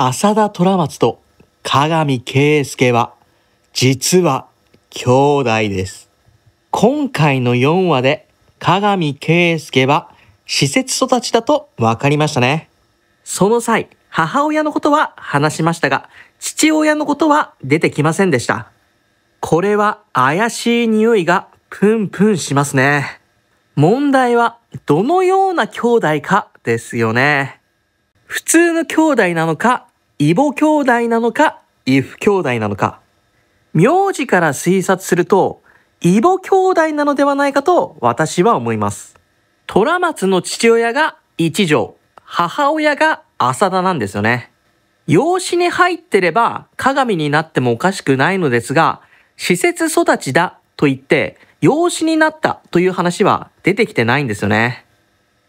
浅田虎松と加賀見圭介は実は兄弟です。今回の4話で鏡圭介は施設育ちだと分かりましたね。その際、母親のことは話しましたが、父親のことは出てきませんでした。これは怪しい匂いがプンプンしますね。問題はどのような兄弟かですよね。普通の兄弟なのか異母兄弟なのか、異父兄弟なのか。名字から推察すると、異母兄弟なのではないかと私は思います。虎松の父親が一条、母親が浅田なんですよね。養子に入ってれば鏡になってもおかしくないのですが、施設育ちだと言って、養子になったという話は出てきてないんですよね。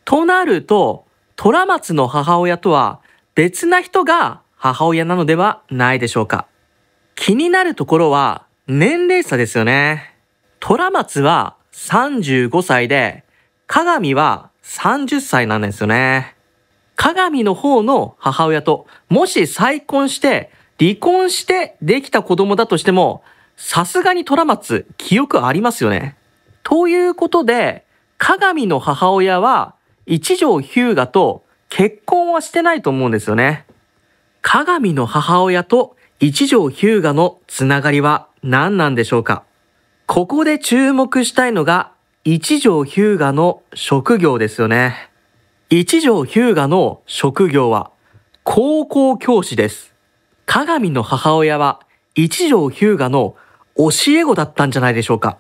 となると、虎松の母親とは別な人が母親なのではないでしょうか。気になるところは年齢差ですよね。虎松は35歳で、鏡は30歳なんですよね。鏡の方の母親ともし再婚して離婚してできた子供だとしても、さすがに虎松記憶ありますよね。ということで、鏡の母親は一条ヒューガと結婚はしてないと思うんですよね。鏡の母親と一条ヒューガのつながりは何なんでしょうかここで注目したいのが一条ヒューガの職業ですよね。一条ヒューガの職業は高校教師です。鏡の母親は一条ヒューガの教え子だったんじゃないでしょうか。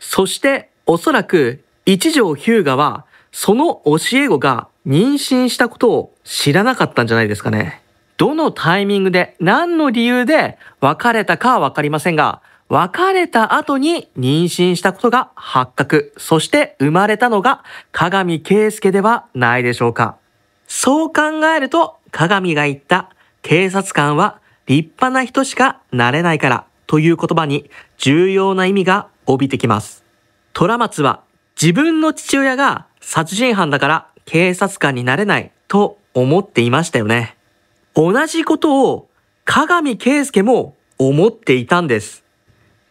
そしておそらく一条ヒューガはその教え子が妊娠したことを知らなかったんじゃないですかね。どのタイミングで何の理由で別れたかはわかりませんが、別れた後に妊娠したことが発覚、そして生まれたのが鏡圭介ではないでしょうか。そう考えると、鏡が言った警察官は立派な人しかなれないからという言葉に重要な意味が帯びてきます。虎松は自分の父親が殺人犯だから警察官になれないと思っていましたよね。同じことを鏡圭介も思っていたんです。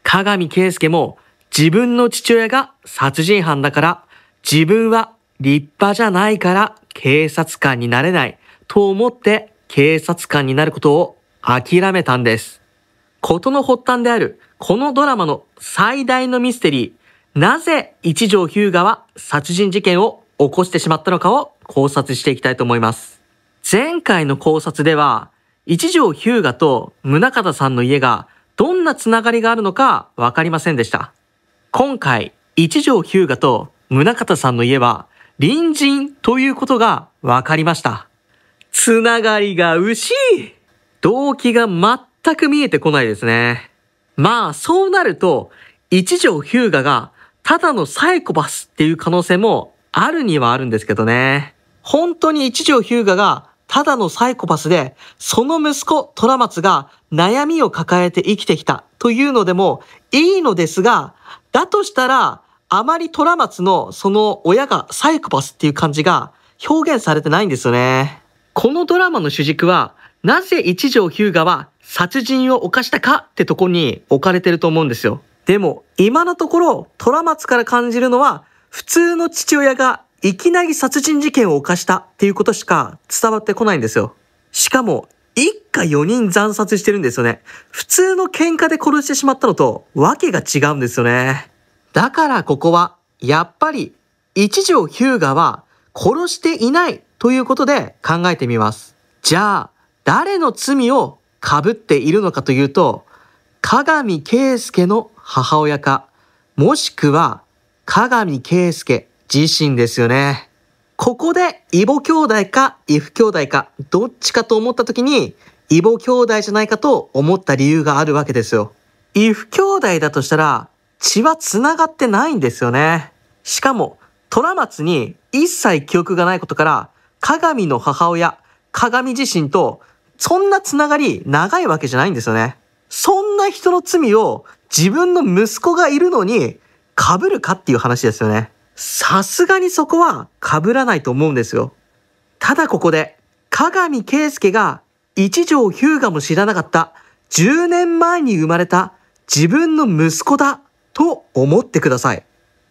鏡圭介も自分の父親が殺人犯だから自分は立派じゃないから警察官になれないと思って警察官になることを諦めたんです。ことの発端であるこのドラマの最大のミステリー、なぜ一条ヒューガは殺人事件を起こしてしまったのかを考察していきたいと思います。前回の考察では、一条ヒューガと宗方さんの家がどんなつながりがあるのかわかりませんでした。今回、一条ヒューガと宗方さんの家は隣人ということがわかりました。つながりが牛動機が全く見えてこないですね。まあ、そうなると、一条ヒューガがただのサイコパスっていう可能性もあるにはあるんですけどね。本当に一条ヒューガがただのサイコパスで、その息子、虎松が悩みを抱えて生きてきたというのでもいいのですが、だとしたら、あまり虎松のその親がサイコパスっていう感じが表現されてないんですよね。このドラマの主軸は、なぜ一条ヒューガは殺人を犯したかってとこに置かれてると思うんですよ。でも、今のところ、虎松から感じるのは、普通の父親がいきなり殺人事件を犯したっていうことしか伝わってこないんですよ。しかも、一家4人惨殺してるんですよね。普通の喧嘩で殺してしまったのと、わけが違うんですよね。だからここは、やっぱり、一条ヒューガは殺していないということで考えてみます。じゃあ、誰の罪を被っているのかというと、鏡圭介の母親か、もしくは、鏡圭介自身ですよね。ここで、異母兄弟か、イフ兄弟か、どっちかと思った時に、異母兄弟じゃないかと思った理由があるわけですよ。イフ兄弟だとしたら、血は繋がってないんですよね。しかも、虎松に一切記憶がないことから、鏡の母親、鏡自身と、そんな繋がり長いわけじゃないんですよね。そんな人の罪を自分の息子がいるのに被るかっていう話ですよね。さすがにそこは被らないと思うんですよ。ただここで、鏡圭介が一条ヒューガも知らなかった10年前に生まれた自分の息子だと思ってください。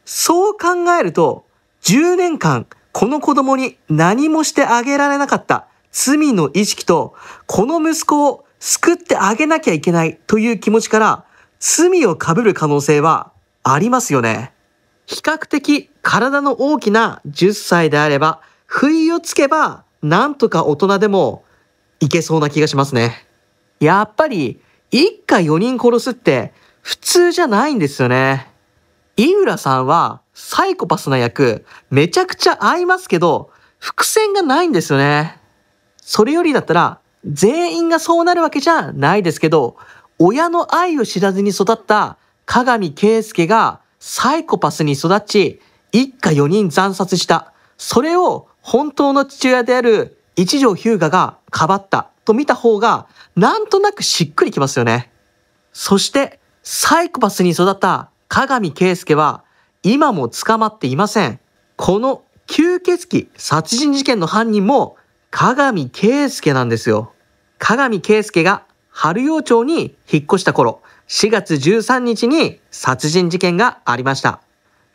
そう考えると、10年間この子供に何もしてあげられなかった罪の意識と、この息子を救ってあげなきゃいけないという気持ちから、罪を被る可能性はありますよね。比較的体の大きな10歳であれば、不意をつけば、なんとか大人でもいけそうな気がしますね。やっぱり、一家4人殺すって普通じゃないんですよね。井浦さんはサイコパスな役、めちゃくちゃ合いますけど、伏線がないんですよね。それよりだったら、全員がそうなるわけじゃないですけど、親の愛を知らずに育った鏡圭介がサイコパスに育ち、一家四人惨殺した。それを本当の父親である一条ヒューガがかばったと見た方がなんとなくしっくりきますよね。そしてサイコパスに育った加賀圭介は今も捕まっていません。この吸血鬼殺人事件の犯人も加賀圭介なんですよ。加賀圭介が春陽町に引っ越した頃4月13日に殺人事件がありました。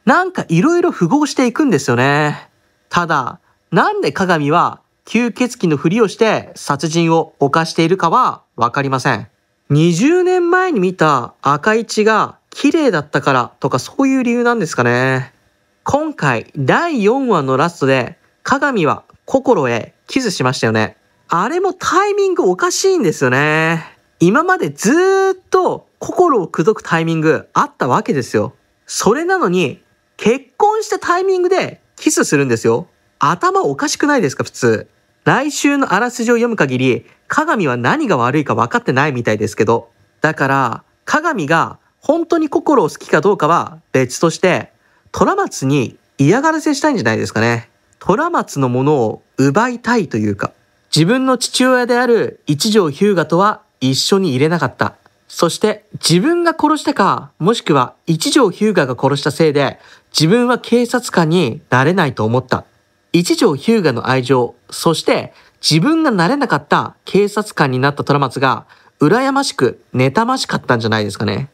なんかいろいろ符合していくんですよね。ただ、なんで鏡は吸血鬼のふりをして殺人を犯しているかはわかりません。20年前に見た赤い血が綺麗だったからとかそういう理由なんですかね。今回第4話のラストで鏡は心へキスしましたよね。あれもタイミングおかしいんですよね。今までずっと心を口説くタイミングあったわけですよ。それなのに結婚したタイミングでキスするんですよ。頭おかしくないですか、普通。来週のあらすじを読む限り、鏡は何が悪いか分かってないみたいですけど。だから、鏡が本当に心を好きかどうかは別として、虎松に嫌がらせしたいんじゃないですかね。虎松のものを奪いたいというか、自分の父親である一条ヒューガとは一緒に入れなかった。そして自分が殺したか、もしくは一条ヒューガが殺したせいで、自分は警察官になれないと思った。一条ヒューガの愛情、そして自分がなれなかった警察官になった虎松が、羨ましく、妬ましかったんじゃないですかね。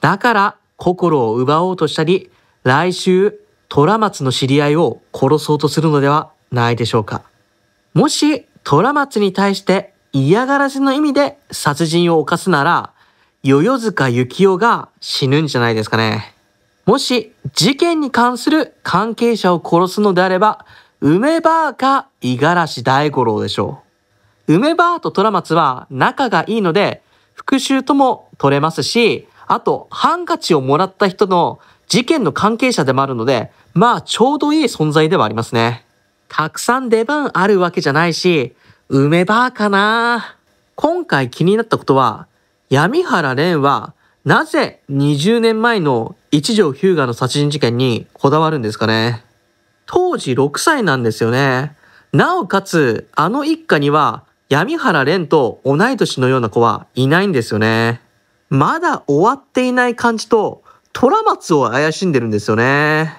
だから、心を奪おうとしたり、来週、虎松の知り合いを殺そうとするのではないでしょうか。もし、虎松に対して嫌がらせの意味で殺人を犯すなら、世々塚幸雄が死ぬんじゃないですかね。もし事件に関する関係者を殺すのであれば、梅バーか五十嵐大五郎でしょう。梅バーと虎松は仲がいいので、復讐とも取れますし、あと、ハンカチをもらった人の事件の関係者でもあるので、まあ、ちょうどいい存在ではありますね。たくさん出番あるわけじゃないし、梅バーかな今回気になったことは、闇原蓮はなぜ20年前の一条ヒューガの殺人事件にこだわるんですかね当時6歳なんですよね。なおかつ、あの一家には闇原蓮と同い年のような子はいないんですよね。まだ終わっていない感じと、虎松を怪しんでるんですよね。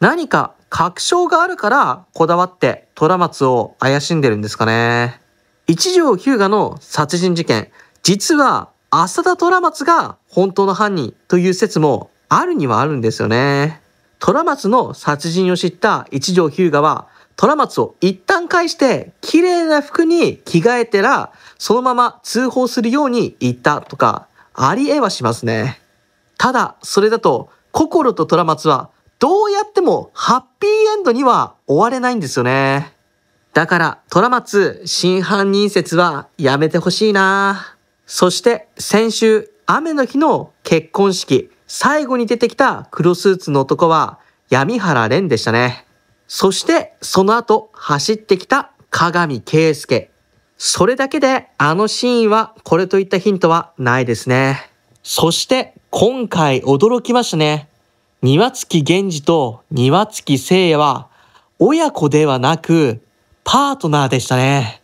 何か確証があるからこだわって虎松を怪しんでるんですかね。一条ヒューガの殺人事件、実は浅田虎松が本当の犯人という説もあるにはあるんですよね。虎松の殺人を知った一条日向は、虎松を一旦返して、綺麗な服に着替えてら、そのまま通報するように言ったとか、ありえはしますね。ただ、それだと、心と虎松は、どうやってもハッピーエンドには終われないんですよね。だから、虎松、真犯人説はやめてほしいなそして先週雨の日の結婚式最後に出てきた黒スーツの男は闇原蓮でしたね。そしてその後走ってきた鏡圭介。それだけであのシーンはこれといったヒントはないですね。そして今回驚きましたね。庭月源氏と庭月聖也は親子ではなくパートナーでしたね。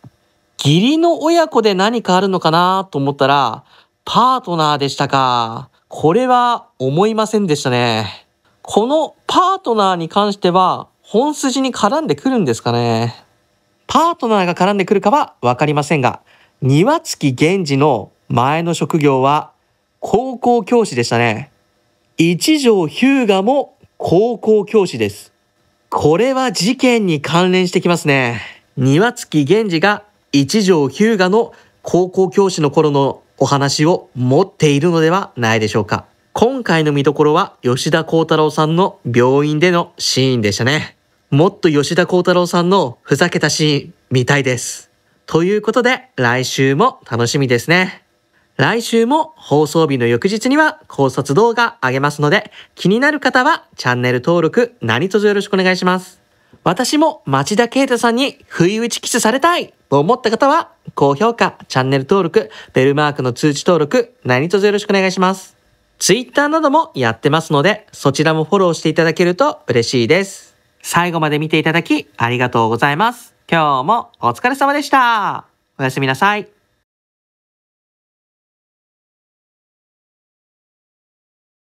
義理の親子で何かあるのかなと思ったら、パートナーでしたか。これは思いませんでしたね。このパートナーに関しては、本筋に絡んでくるんですかね。パートナーが絡んでくるかはわかりませんが、庭付源氏の前の職業は高校教師でしたね。一条ヒュも高校教師です。これは事件に関連してきますね。庭付源氏が一条日向の高校教師の頃のお話を持っているのではないでしょうか。今回の見どころは吉田幸太郎さんの病院でのシーンでしたね。もっと吉田幸太郎さんのふざけたシーン見たいです。ということで来週も楽しみですね。来週も放送日の翌日には考察動画あげますので気になる方はチャンネル登録何卒よろしくお願いします。私も町田啓太さんに不意打ちキスされたいと思った方は、高評価、チャンネル登録、ベルマークの通知登録、何卒よろしくお願いします。ツイッターなどもやってますので、そちらもフォローしていただけると嬉しいです。最後まで見ていただきありがとうございます。今日もお疲れ様でした。おやすみなさい。